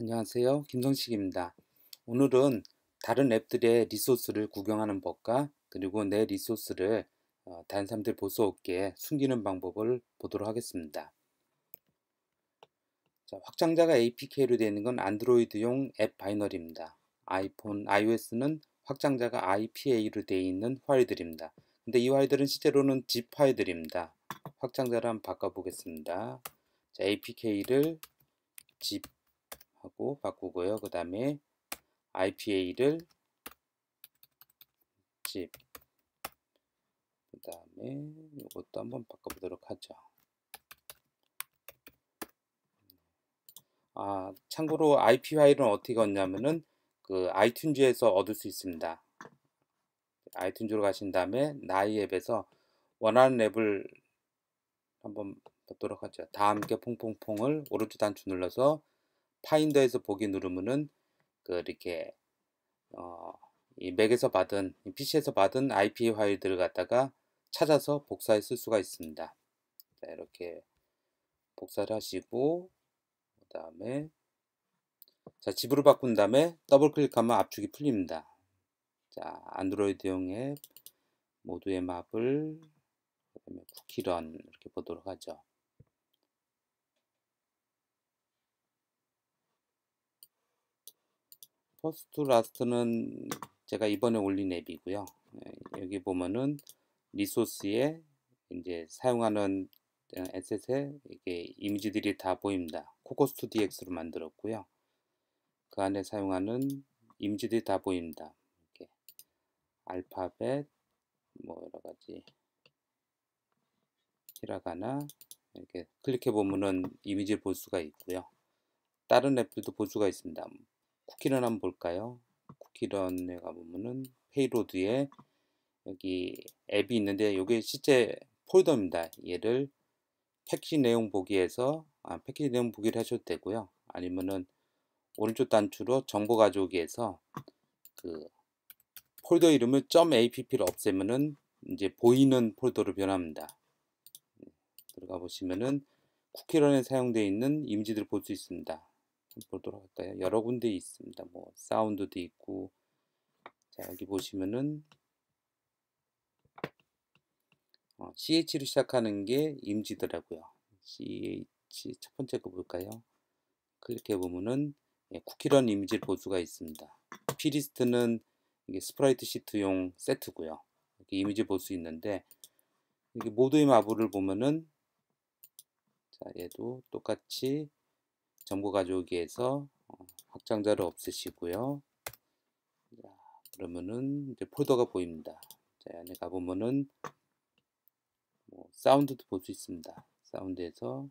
안녕하세요 김성식입니다 오늘은 다른 앱들의 리소스를 구경하는 법과 그리고 내 리소스를 어, 다른 사람들 볼수 없게 숨기는 방법을 보도록 하겠습니다 자, 확장자가 APK로 되는 건 안드로이드용 앱 바이너리입니다 아이폰, iOS는 확장자가 IPA로 되어 있는 파일들입니다 근데 이 파일들은 실제로는 zip 파일들입니다 확장자를 한번 바꿔보겠습니다 자, APK를 zip 하고 바꾸고요. 그 다음에 IPA를 집. 그 다음에 이것도 한번 바꿔보도록 하죠. 아, 참고로 IP 파일은 어떻게 얻냐면은 그 아이튠즈에서 얻을 수 있습니다. 아이튠즈로 가신 다음에 나이 앱에서 원하는 앱을 한번 보도록 하죠. 다 함께 퐁퐁퐁을 오른쪽 단추 눌러서 파인더에서 보기 누르면은 그 이렇게 어, 이 맥에서 받은 PC에서 받은 IP 파일들을 갖다가 찾아서 복사해 쓸 수가 있습니다. 자, 이렇게 복사를 하시고 그 다음에 자 집으로 바꾼 다음에 더블 클릭하면 압축이 풀립니다. 자 안드로이드용 앱 모두의 맵을 쿠키런 이렇게 보도록 하죠. 퍼스트 라스트는 제가 이번에 올린 앱이고요. 예, 여기 보면은 리소스에 이제 사용하는 에셋에 어, 이게 이미지들이 다 보입니다. 코코스2 DX로 만들었고요. 그 안에 사용하는 이미지들이 다 보입니다. 이렇게 알파벳, 뭐 여러 가지 히라가나 이렇게 클릭해 보면은 이미지 볼 수가 있고요. 다른 앱들도 볼 수가 있습니다. 쿠키런 한번 볼까요? 쿠키런에 가보면은 페이로드에 여기 앱이 있는데 이게 실제 폴더입니다. 얘를 패키지 내용 보기에서 아, 패키지 내용 보기를 하셔도 되고요. 아니면은 오른쪽 단추로 정보 가져오기에서 그 폴더 이름을 .app를 없애면은 이제 보이는 폴더로 변합니다. 음, 들어가 보시면은 쿠키런에 사용되어 있는 이미지들을 볼 수 있습니다. 좀 보도록 할까요? 여러 군데 있습니다. 뭐 사운드도 있고 자 여기 보시면은 어, CH로 시작하는 게 임지더라고요. CH 첫 번째 거 볼까요? 그렇게 보면은 예, 쿠키런 이미지를 볼 수가 있습니다. 피리스트는 이게 스프라이트 시트용 세트고요. 이렇게 이미지 볼 수 있는데 이게 모드의 마블을 보면은 자 얘도 똑같이 정보 가져오기에서 어, 확장자를 없애시고요. 자, 그러면은 이제 폴더가 보입니다. 자, 안에 가보면은 뭐 사운드도 볼 수 있습니다. 사운드에서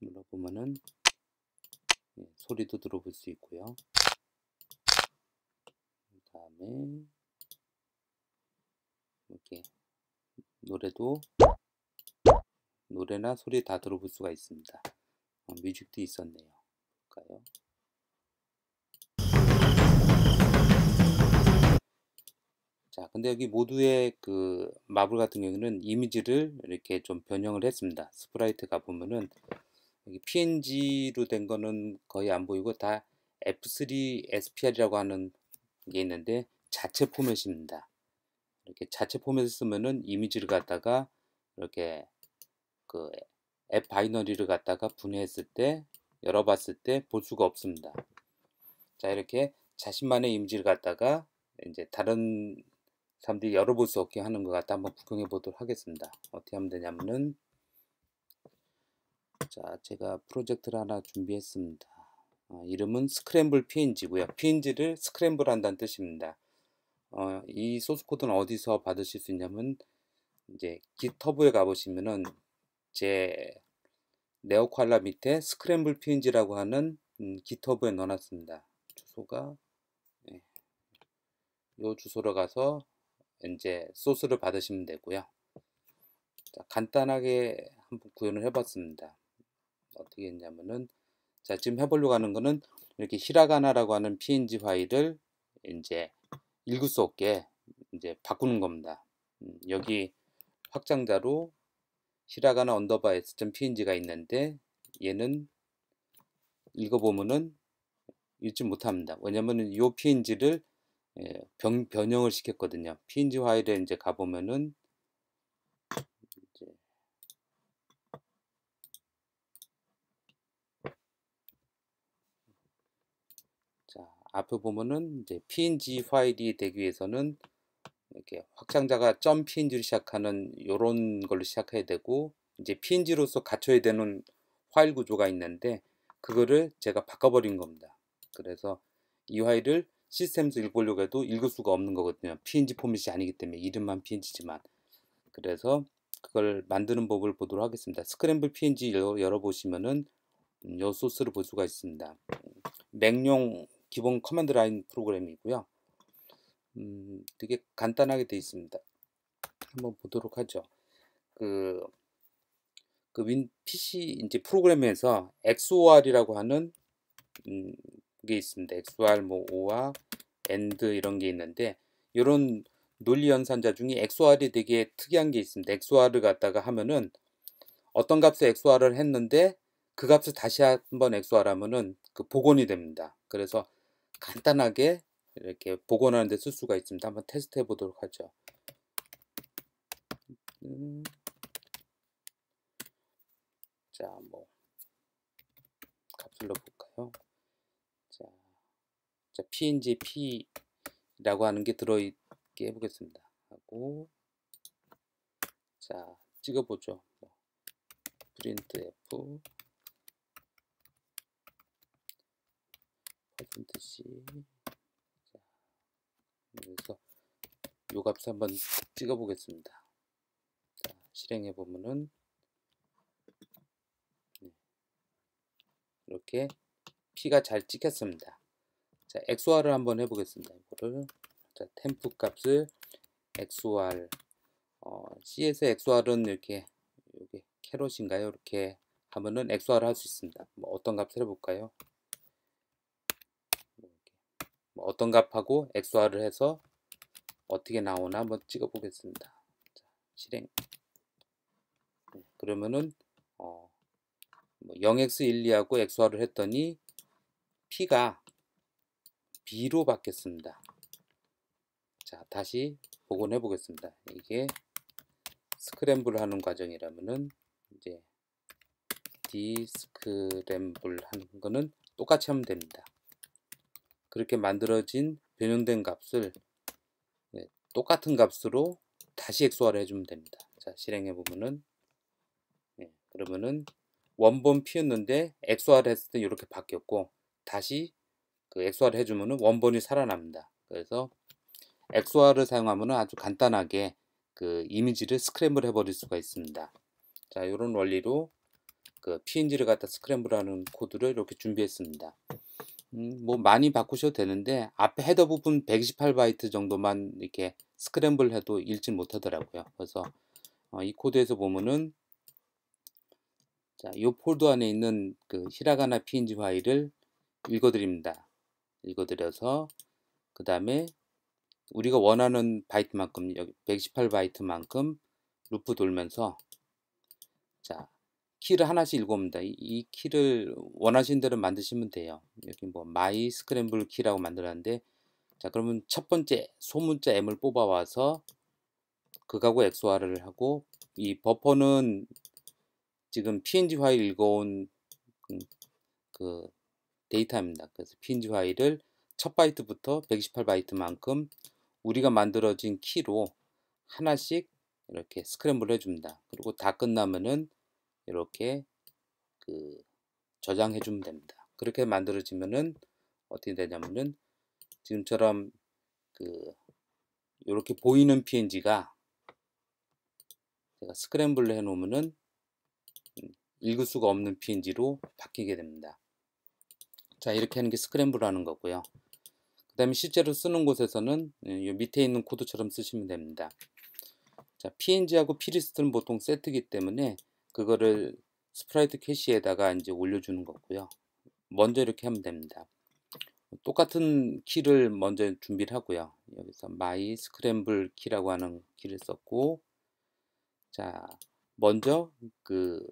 눌러보면은 네, 소리도 들어볼 수 있고요. 그 다음에 이렇게 노래도 노래나 소리 다 들어볼 수가 있습니다. 어, 뮤직도 있었네요. 볼까요? 자, 근데 여기 모두의 그 마블 같은 경우는 이미지를 이렇게 좀 변형을 했습니다. 스프라이트 가보면은 여기 PNG로 된 거는 거의 안 보이고 다 F3 SPR이라고 하는 게 있는데 자체 포맷입니다. 이렇게 자체 포맷을 쓰면은 이미지를 갖다가 이렇게 그앱 바이너리를 갖다가 분해했을 때 열어봤을 때 볼 수가 없습니다. 자 이렇게 자신만의 임지를 갖다가 이제 다른 사람들이 열어볼 수 없게 하는 것 같아 한번 구경해 보도록 하겠습니다. 어떻게 하면 되냐면은 자 제가 프로젝트를 하나 준비했습니다. 어, 이름은 스크램블 PNG고요. PNG를 스크램블 한다는 뜻입니다. 어, 이 소스 코드는 어디서 받으실 수 있냐면 이제 g i t 에 가보시면은 제네오코라 밑에 스크램블 PNG라고 하는 음, 기터브에 넣어놨습니다. 주소가 네. 예. 이 주소로 가서 이제 소스를 받으시면 되고요. 자, 간단하게 한번 구현을 해봤습니다. 어떻게 했냐면은 자 지금 해보려고 하는 거는 이렇게 히라가나라고 하는 PNG 파일을 이제 읽을 수 없게 이제 바꾸는 겁니다. 음, 여기 확장자로 히라가나 언더바 s.png가 있는데 얘는 읽어보면은 읽지 못합니다. 왜냐면은 이 png를 예, 변, 변형을 시켰거든요. png 파일에 이제 가보면은 이제 자 앞에 보면은 이제 png 파일이 되기 위해서는 이렇게 확장자가 점 p n g 를 시작하는 요런 걸로 시작해야 되고 이제 png로서 갖춰야 되는 파일 구조가 있는데 그거를 제가 바꿔버린 겁니다. 그래서 이 파일을 시스템에서 읽으려고 해도 읽을 수가 없는 거거든요. png 포맷이 아니기 때문에 이름만 png지만 그래서 그걸 만드는 법을 보도록 하겠습니다. 스크램블 png 열어보시면은 음, 요 소스를 볼 수가 있습니다. 맥용 음, 기본 커맨드 라인 프로그램이고요. 음, 되게 간단하게 되어 있습니다. 한번 보도록 하죠. 그, 그 윈, PC 이제 프로그램에서 XOR이라고 하는, 음, 게 있습니다. XOR, 뭐, OR, AND 이런 게 있는데, 이런 논리 연산자 중에 XOR이 되게 특이한 게 있습니다. XOR을 갖다가 하면은 어떤 값에 XOR을 했는데 그 값을 다시 한번 XOR 하면은 그 복원이 됩니다. 그래서 간단하게 이렇게 복원하는 데 쓸 수가 있습니다. 한번 테스트 해 보도록 하죠. 음. 자, 뭐 값을 넣어볼까요? 자, 자 png p라고 하는 게 들어있게 해보겠습니다. 하고 자 찍어보죠. 뭐. 프린트 f 퍼센트 c 그래서 요 값을 한번 찍어 보겠습니다. 실행해 보면은 네. 이렇게 P가 잘 찍혔습니다. 자, XOR을 한번 해보겠습니다. 이거를 자, 템프 값을 XOR 어, C에서 XOR은 이렇게 여기 캐럿인가요? 이렇게 하면은 XOR 할수 있습니다. 뭐 어떤 값을 해볼까요? 뭐 어떤 값하고 XR을 해서 어떻게 나오나 한번 찍어 보겠습니다. 실행. 네, 그러면은 어, 0x12하고 뭐 XR을 했더니 P가 B로 바뀌었습니다. 자, 다시 복원해 보겠습니다. 이게 스크램블 하는 과정이라면은 이제 디스크램블 하는 거는 똑같이 하면 됩니다. 그렇게 만들어진 변형된 값을 네, 똑같은 값으로 다시 x 소화 해주면 됩니다. 자, 실행해 보면은 네, 그러면은 원본 피었는데 엑소화 했을 때 이렇게 바뀌었고 다시 그엑소화 해주면은 원본이 살아납니다. 그래서 엑소화를 사용하면 아주 간단하게 그 이미지를 스크램블 해버릴 수가 있습니다. 자, 이런 원리로 그 PNG를 갖다 스크램블하는 코드를 이렇게 준비했습니다. 음, 뭐 많이 바꾸셔도 되는데 앞에 헤더 부분 128바이트 정도만 이렇게 스크램블 해도 읽지 못하더라고요. 그래서 어, 이 코드에서 보면은 자, 이 폴더 안에 있는 그 히라가나 png 파일을 읽어드립니다. 읽어드려서 그 다음에 우리가 원하는 바이트만큼 여기 118바이트만큼 루프 돌면서 자 키를 하나씩 읽어봅니다. 이, 이 키를 원하시는 대로 만드시면 돼요. 여기 뭐 마이 스크램블 키라고 만들었는데 자 그러면 첫 번째 소문자 m을 뽑아와서 그하고 x화를 하고 이 버퍼는 지금 png 파일 읽어온 음, 그 데이터입니다. 그래서 png 파일을 첫 바이트부터 128 바이트만큼 우리가 만들어진 키로 하나씩 이렇게 스크램블 해줍니다. 그리고 다 끝나면은 이렇게 그 저장해 주면 됩니다. 그렇게 만들어지면은 어떻게 되냐면은 지금처럼 그 이렇게 보이는 PNG가 제가 스크램블로해 놓으면은 읽을 수가 없는 PNG로 바뀌게 됩니다. 자 이렇게 하는 게 스크램블하는 거고요. 그 다음에 실제로 쓰는 곳에서는 이 밑에 있는 코드처럼 쓰시면 됩니다. 자 PNG하고 p 리스트는 보통 세트기 때문에 그거를 스프라이트 캐시에다가 이제 올려주는 거고요. 먼저 이렇게 하면 됩니다. 똑같은 키를 먼저 준비를 하고요. 여기서 my scramble 키라고 하는 키를 썼고 자 먼저 그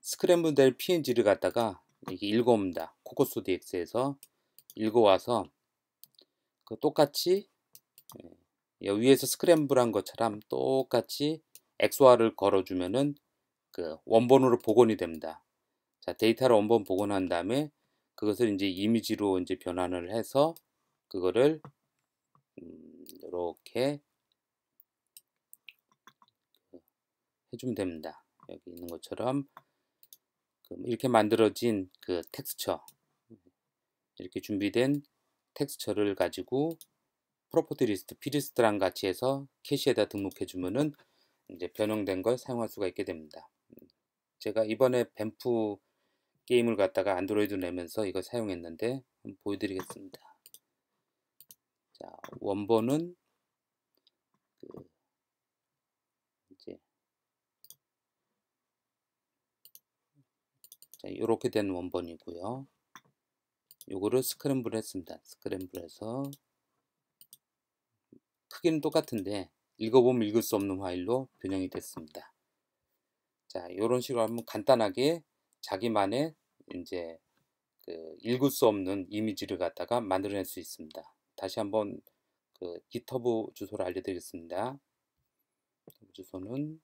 스크램블 될 png를 갖다가 이렇게 읽어옵니다. 코코소 dx에서 읽어와서 그 똑같이 예, 위에서 스크램블한 것처럼 똑같이 x r 를 걸어주면은 그 원본으로 복원이 됩니다. 자, 데이터를 원본 복원한 다음에 그것을 이제 이미지로 이제 변환을 해서 그거를 음, 이렇게 음, 해주면 됩니다. 여기 있는 것처럼 그 이렇게 만들어진 그 텍스처 이렇게 준비된 텍스처를 가지고 프로포티 리스트, 피리스트랑 같이 해서 캐시에다 등록해 주면은 이제 변형된 걸 사용할 수가 있게 됩니다. 제가 이번에 뱀프 게임을 갖다가 안드로이드 내면서 이걸 사용했는데 보여드리겠습니다. 자, 원본은 그 이제 자, 이렇게 된 원본이고요. 요거를 스크램블 했습니다. 스크램블해서 크기는 똑같은데 읽어보면 읽을 수 없는 파일로 변형이 됐습니다. 자, 이런 식으로 한번 간단하게 자기만의 이제 그 읽을 수 없는 이미지를 갖다가 만들어낼 수 있습니다. 다시 한번 그 GitHub 주소를 알려드리겠습니다. 주소는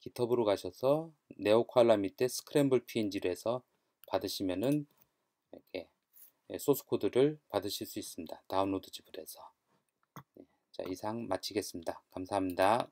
GitHub로 가셔서 네오코라 밑에 스크램블 PNG를 해서 받으시면은 이렇게 예, 소스 코드를 받으실 수 있습니다. 다운로드 지불해서. 예, 자, 이상 마치겠습니다. 감사합니다.